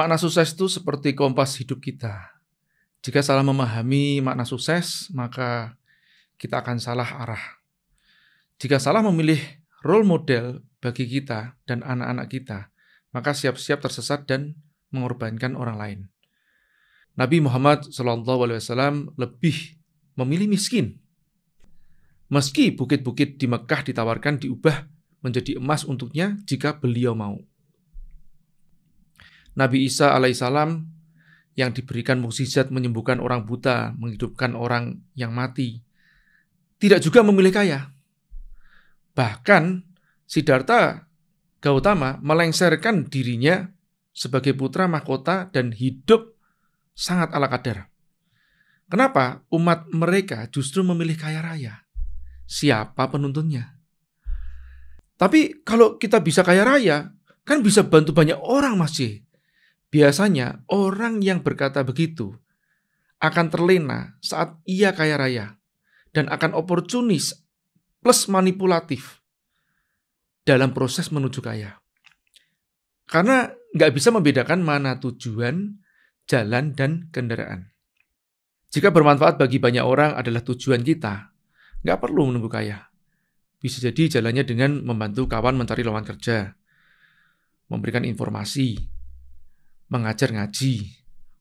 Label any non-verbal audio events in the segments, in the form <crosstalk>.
Makna sukses itu seperti kompas hidup kita. Jika salah memahami makna sukses, maka kita akan salah arah. Jika salah memilih role model bagi kita dan anak-anak kita, maka siap-siap tersesat dan mengorbankan orang lain. Nabi Muhammad SAW lebih memilih miskin. Meski bukit-bukit di Mekah ditawarkan diubah menjadi emas untuknya jika beliau mau. Nabi Isa alaihissalam yang diberikan mukjizat menyembuhkan orang buta, menghidupkan orang yang mati, tidak juga memilih kaya. Bahkan Siddhartha Gautama melengsarkan dirinya sebagai putra mahkota dan hidup sangat ala kadar. Kenapa umat mereka justru memilih kaya raya? Siapa penuntunnya? Tapi kalau kita bisa kaya raya, kan bisa bantu banyak orang masih. Biasanya orang yang berkata begitu akan terlena saat ia kaya raya dan akan oportunis plus manipulatif dalam proses menuju kaya. Karena nggak bisa membedakan mana tujuan, jalan, dan kendaraan. Jika bermanfaat bagi banyak orang adalah tujuan kita, nggak perlu menunggu kaya. Bisa jadi jalannya dengan membantu kawan mencari lawan kerja, memberikan informasi, mengajar ngaji,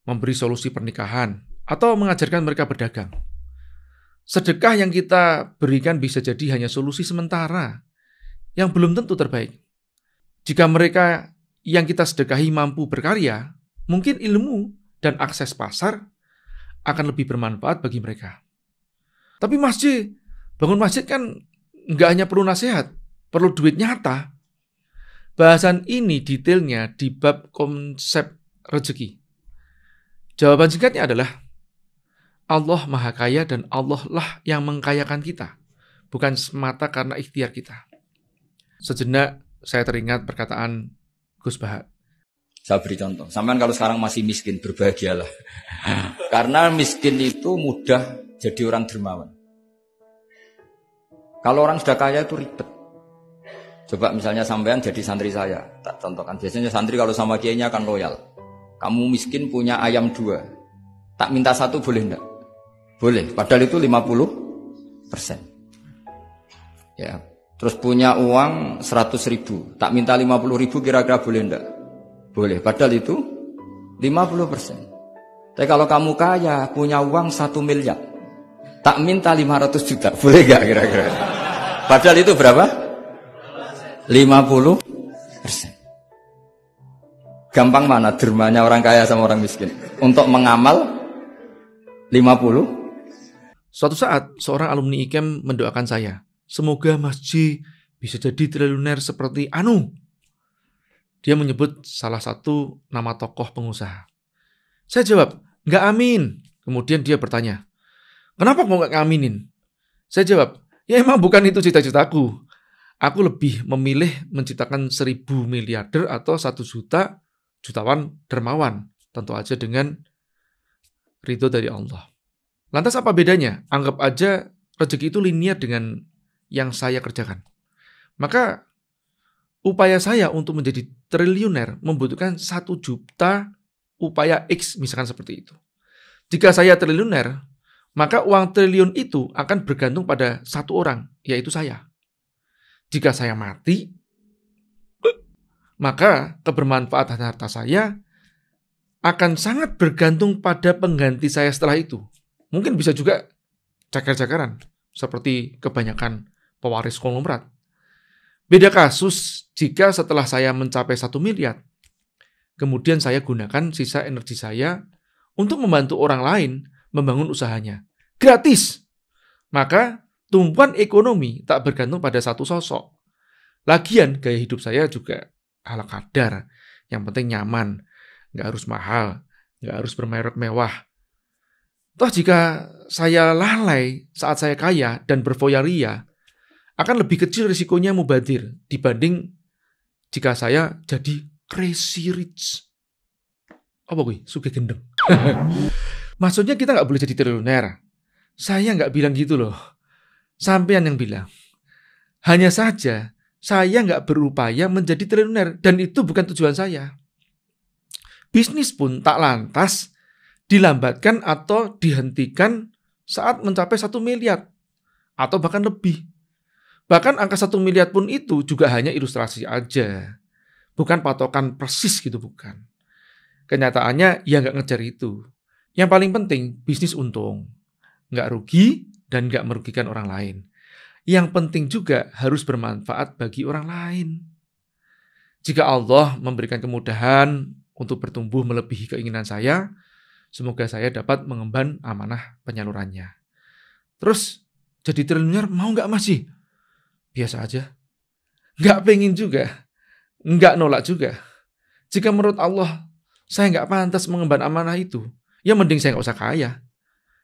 memberi solusi pernikahan, atau mengajarkan mereka berdagang. Sedekah yang kita berikan bisa jadi hanya solusi sementara yang belum tentu terbaik. Jika mereka yang kita sedekahi mampu berkarya, mungkin ilmu dan akses pasar akan lebih bermanfaat bagi mereka. Tapi masjid, bangun masjid kan nggak hanya perlu nasihat, perlu duit nyata. Bahasan ini detailnya di bab konsep rezeki? Jawaban singkatnya adalah Allah Maha Kaya dan Allah lah yang mengkayakan kita, bukan semata karena ikhtiar kita. Sejenak saya teringat perkataan Gus Bahat. Saya beri contoh, sampean kalau sekarang masih miskin, berbahagialah. <laughs> karena miskin itu mudah jadi orang dermawan. Kalau orang sudah kaya itu ribet. Coba misalnya sampean jadi santri saya, tak contohkan. Biasanya santri kalau sama kiainya akan loyal. Kamu miskin punya ayam dua. Tak minta satu boleh enggak? Boleh. Padahal itu 50 persen. Ya. Terus punya uang 100 ribu. Tak minta 50 ribu kira-kira boleh enggak? Boleh. Padahal itu 50 persen. Tapi kalau kamu kaya punya uang satu miliar. Tak minta 500 juta. Boleh enggak kira-kira? Padahal itu berapa? 50 persen. Gampang mana dermanya orang kaya sama orang miskin? Untuk mengamal 50. Suatu saat, seorang alumni IKEM mendoakan saya, semoga masjid bisa jadi triliuner seperti Anu. Dia menyebut salah satu nama tokoh pengusaha. Saya jawab, nggak amin. Kemudian dia bertanya, kenapa kok nggak ngaminin? Saya jawab, ya emang bukan itu cita-citaku. Aku lebih memilih menciptakan seribu miliarder atau satu juta jutawan dermawan, tentu aja dengan ridho dari Allah. Lantas apa bedanya? Anggap aja rezeki itu linier dengan yang saya kerjakan. Maka upaya saya untuk menjadi triliuner membutuhkan satu juta upaya X misalkan seperti itu. Jika saya triliuner, maka uang triliun itu akan bergantung pada satu orang, yaitu saya. Jika saya mati, maka kebermanfaatan harta saya akan sangat bergantung pada pengganti saya setelah itu. Mungkin bisa juga cakar-cakaran, seperti kebanyakan pewaris konglomerat. Beda kasus jika setelah saya mencapai satu miliar, kemudian saya gunakan sisa energi saya untuk membantu orang lain membangun usahanya. Gratis! Maka tumpuan ekonomi tak bergantung pada satu sosok. Lagian gaya hidup saya juga ala kadar. Yang penting nyaman, nggak harus mahal, nggak harus bermerek mewah. Toh jika saya lalai saat saya kaya dan berfoyaria, akan lebih kecil risikonya mubadir dibanding jika saya jadi crazy rich. Apa gue? Suka gendeng. <laughs> Maksudnya kita nggak boleh jadi triliuner. Saya nggak bilang gitu loh. Sampean yang bilang. Hanya saja saya nggak berupaya menjadi triliuner dan itu bukan tujuan saya. Bisnis pun tak lantas dilambatkan atau dihentikan saat mencapai satu miliar atau bahkan lebih. Bahkan angka satu miliar pun itu juga hanya ilustrasi aja. Bukan patokan persis gitu bukan. Kenyataannya ya nggak ngejar itu. Yang paling penting bisnis untung. Nggak rugi dan nggak merugikan orang lain yang penting juga harus bermanfaat bagi orang lain. Jika Allah memberikan kemudahan untuk bertumbuh melebihi keinginan saya, semoga saya dapat mengemban amanah penyalurannya. Terus, jadi triliuner mau nggak masih? Biasa aja. Nggak pengen juga. Nggak nolak juga. Jika menurut Allah, saya nggak pantas mengemban amanah itu, ya mending saya nggak usah kaya.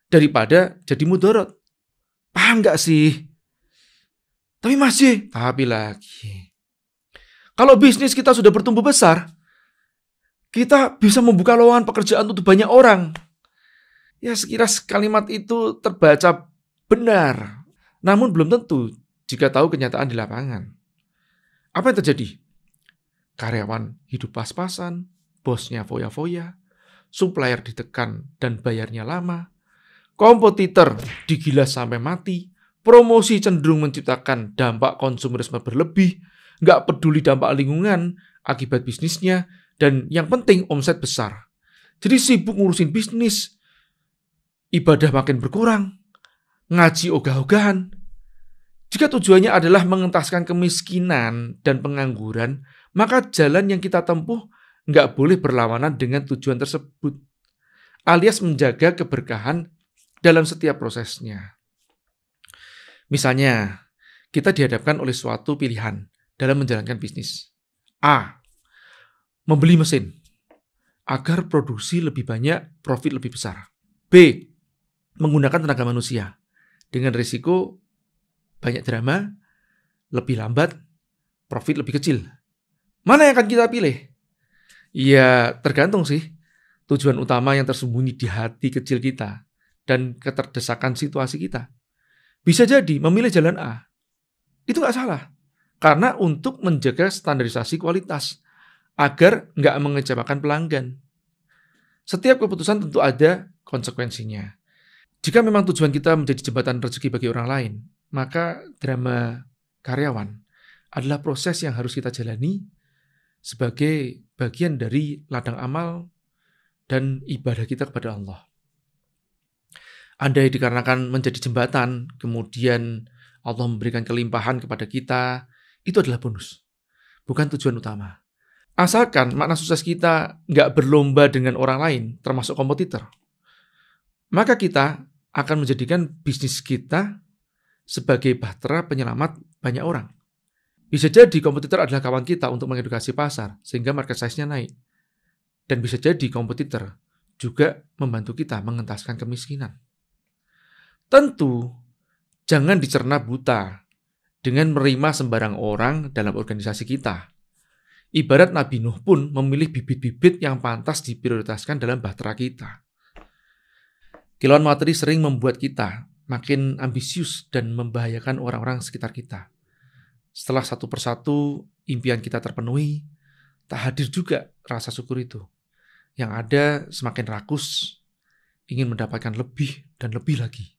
Daripada jadi mudorot. Paham nggak sih? Tapi masih, tapi lagi. Kalau bisnis kita sudah bertumbuh besar, kita bisa membuka lowongan pekerjaan untuk banyak orang. Ya sekira kalimat itu terbaca benar, namun belum tentu jika tahu kenyataan di lapangan. Apa yang terjadi? Karyawan hidup pas-pasan, bosnya foya-foya, supplier ditekan dan bayarnya lama, kompetitor digilas sampai mati, Promosi cenderung menciptakan dampak konsumerisme berlebih, nggak peduli dampak lingkungan, akibat bisnisnya, dan yang penting omset besar. Jadi sibuk ngurusin bisnis, ibadah makin berkurang, ngaji ogah-ogahan. Jika tujuannya adalah mengentaskan kemiskinan dan pengangguran, maka jalan yang kita tempuh nggak boleh berlawanan dengan tujuan tersebut, alias menjaga keberkahan dalam setiap prosesnya. Misalnya, kita dihadapkan oleh suatu pilihan dalam menjalankan bisnis. A. Membeli mesin agar produksi lebih banyak, profit lebih besar. B. Menggunakan tenaga manusia dengan risiko banyak drama, lebih lambat, profit lebih kecil. Mana yang akan kita pilih? Ya, tergantung sih. Tujuan utama yang tersembunyi di hati kecil kita dan keterdesakan situasi kita bisa jadi memilih jalan A. Itu nggak salah. Karena untuk menjaga standarisasi kualitas agar nggak mengecewakan pelanggan. Setiap keputusan tentu ada konsekuensinya. Jika memang tujuan kita menjadi jembatan rezeki bagi orang lain, maka drama karyawan adalah proses yang harus kita jalani sebagai bagian dari ladang amal dan ibadah kita kepada Allah andai dikarenakan menjadi jembatan, kemudian Allah memberikan kelimpahan kepada kita, itu adalah bonus, bukan tujuan utama. Asalkan makna sukses kita nggak berlomba dengan orang lain, termasuk kompetitor, maka kita akan menjadikan bisnis kita sebagai bahtera penyelamat banyak orang. Bisa jadi kompetitor adalah kawan kita untuk mengedukasi pasar, sehingga market size-nya naik. Dan bisa jadi kompetitor juga membantu kita mengentaskan kemiskinan. Tentu, jangan dicerna buta dengan menerima sembarang orang dalam organisasi kita. Ibarat Nabi Nuh pun memilih bibit-bibit yang pantas diprioritaskan dalam bahtera kita. Kilauan materi sering membuat kita makin ambisius dan membahayakan orang-orang sekitar kita. Setelah satu persatu impian kita terpenuhi, tak hadir juga rasa syukur itu. Yang ada semakin rakus, ingin mendapatkan lebih dan lebih lagi.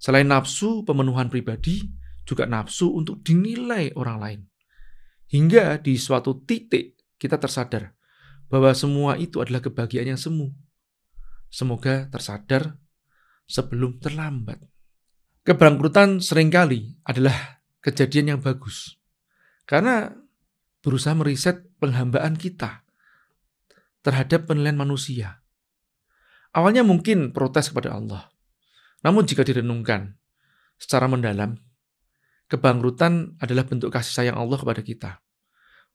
Selain nafsu pemenuhan pribadi, juga nafsu untuk dinilai orang lain. Hingga di suatu titik kita tersadar bahwa semua itu adalah kebahagiaan yang semu. Semoga tersadar sebelum terlambat. Kebangkrutan seringkali adalah kejadian yang bagus. Karena berusaha meriset penghambaan kita terhadap penilaian manusia. Awalnya mungkin protes kepada Allah. Namun jika direnungkan secara mendalam, kebangkrutan adalah bentuk kasih sayang Allah kepada kita.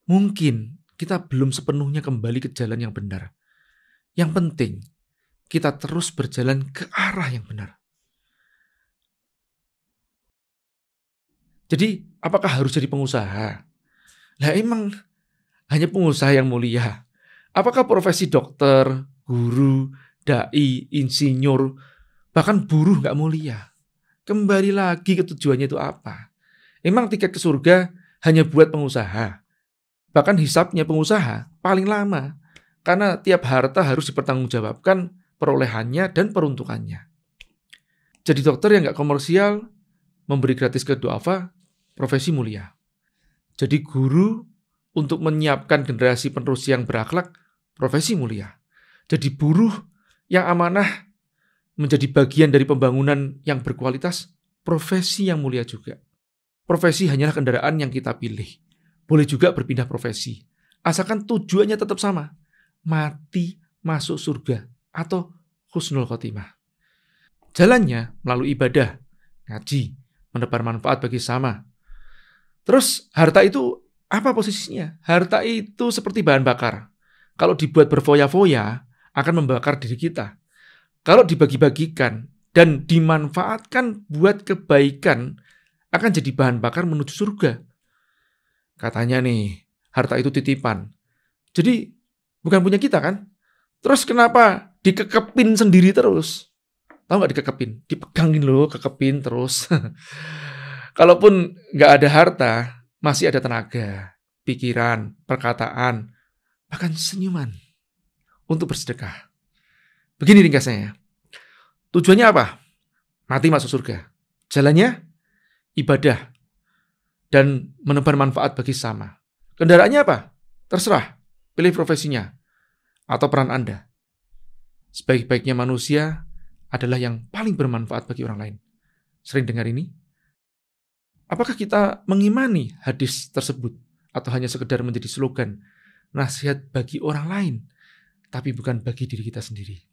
Mungkin kita belum sepenuhnya kembali ke jalan yang benar. Yang penting, kita terus berjalan ke arah yang benar. Jadi, apakah harus jadi pengusaha? Lah emang hanya pengusaha yang mulia. Apakah profesi dokter, guru, dai, insinyur, Bahkan buruh nggak mulia. Kembali lagi ke tujuannya itu apa? Emang tiket ke surga hanya buat pengusaha. Bahkan hisapnya pengusaha paling lama. Karena tiap harta harus dipertanggungjawabkan perolehannya dan peruntukannya. Jadi dokter yang nggak komersial, memberi gratis ke duafa, profesi mulia. Jadi guru untuk menyiapkan generasi penerus yang berakhlak, profesi mulia. Jadi buruh yang amanah menjadi bagian dari pembangunan yang berkualitas, profesi yang mulia juga. Profesi hanyalah kendaraan yang kita pilih. Boleh juga berpindah profesi. Asalkan tujuannya tetap sama. Mati masuk surga atau husnul khotimah. Jalannya melalui ibadah, ngaji, menebar manfaat bagi sama. Terus harta itu apa posisinya? Harta itu seperti bahan bakar. Kalau dibuat berfoya-foya, akan membakar diri kita kalau dibagi-bagikan dan dimanfaatkan buat kebaikan akan jadi bahan bakar menuju surga. Katanya nih, harta itu titipan. Jadi bukan punya kita kan? Terus kenapa dikekepin sendiri terus? Tahu nggak dikekepin? Dipegangin loh, kekepin terus. <laughs> Kalaupun nggak ada harta, masih ada tenaga, pikiran, perkataan, bahkan senyuman untuk bersedekah. Begini ringkasnya. ya. Tujuannya apa? Mati masuk surga. Jalannya ibadah dan menebar manfaat bagi sama. Kendaraannya apa? Terserah. Pilih profesinya atau peran Anda. Sebaik-baiknya manusia adalah yang paling bermanfaat bagi orang lain. Sering dengar ini? Apakah kita mengimani hadis tersebut atau hanya sekedar menjadi slogan nasihat bagi orang lain tapi bukan bagi diri kita sendiri?